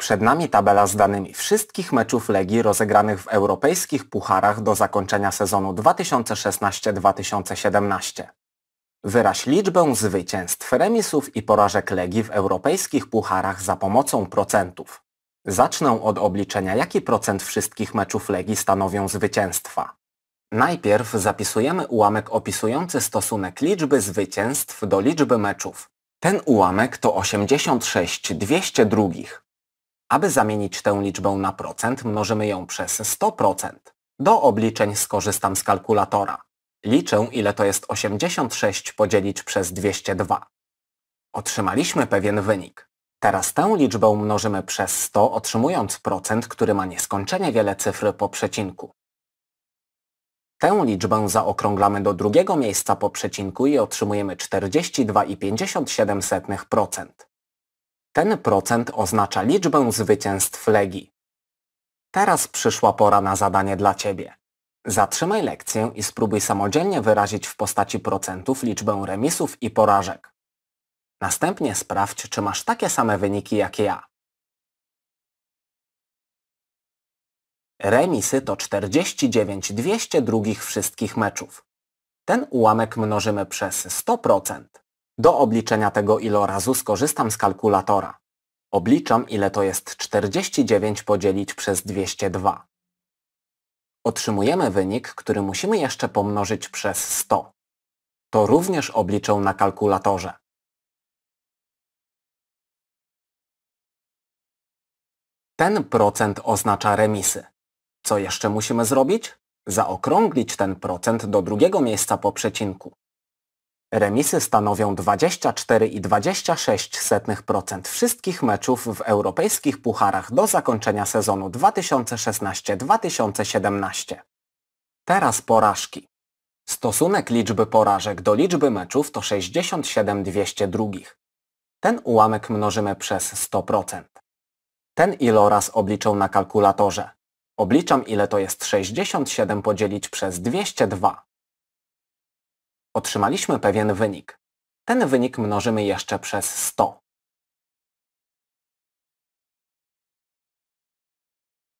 Przed nami tabela z danymi wszystkich meczów Legii rozegranych w europejskich pucharach do zakończenia sezonu 2016-2017. Wyraź liczbę zwycięstw, remisów i porażek Legii w europejskich pucharach za pomocą procentów. Zacznę od obliczenia, jaki procent wszystkich meczów Legii stanowią zwycięstwa. Najpierw zapisujemy ułamek opisujący stosunek liczby zwycięstw do liczby meczów. Ten ułamek to 86 200 aby zamienić tę liczbę na procent, mnożymy ją przez 100%. Do obliczeń skorzystam z kalkulatora. Liczę, ile to jest 86 podzielić przez 202. Otrzymaliśmy pewien wynik. Teraz tę liczbę mnożymy przez 100, otrzymując procent, który ma nieskończenie wiele cyfr po przecinku. Tę liczbę zaokrąglamy do drugiego miejsca po przecinku i otrzymujemy 42,57%. Ten procent oznacza liczbę zwycięstw Legii. Teraz przyszła pora na zadanie dla Ciebie. Zatrzymaj lekcję i spróbuj samodzielnie wyrazić w postaci procentów liczbę remisów i porażek. Następnie sprawdź, czy masz takie same wyniki jak ja. Remisy to 49 200 drugich wszystkich meczów. Ten ułamek mnożymy przez 100%. Do obliczenia tego ilorazu skorzystam z kalkulatora. Obliczam ile to jest 49 podzielić przez 202. Otrzymujemy wynik, który musimy jeszcze pomnożyć przez 100. To również obliczę na kalkulatorze. Ten procent oznacza remisy. Co jeszcze musimy zrobić? Zaokrąglić ten procent do drugiego miejsca po przecinku. Remisy stanowią 24,26% wszystkich meczów w europejskich pucharach do zakończenia sezonu 2016-2017. Teraz porażki. Stosunek liczby porażek do liczby meczów to 67,202. Ten ułamek mnożymy przez 100%. Ten iloraz obliczę na kalkulatorze. Obliczam ile to jest 67 podzielić przez 202. Otrzymaliśmy pewien wynik. Ten wynik mnożymy jeszcze przez 100.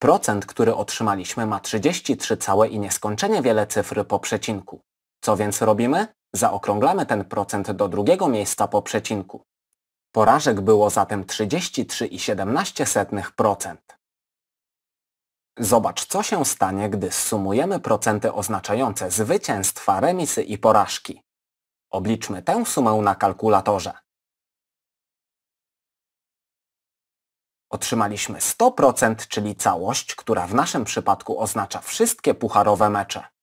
Procent, który otrzymaliśmy ma 33 całe i nieskończenie wiele cyfr po przecinku. Co więc robimy? Zaokrąglamy ten procent do drugiego miejsca po przecinku. Porażek było zatem 33,17%. Zobacz, co się stanie, gdy sumujemy procenty oznaczające zwycięstwa, remisy i porażki. Obliczmy tę sumę na kalkulatorze. Otrzymaliśmy 100%, czyli całość, która w naszym przypadku oznacza wszystkie pucharowe mecze.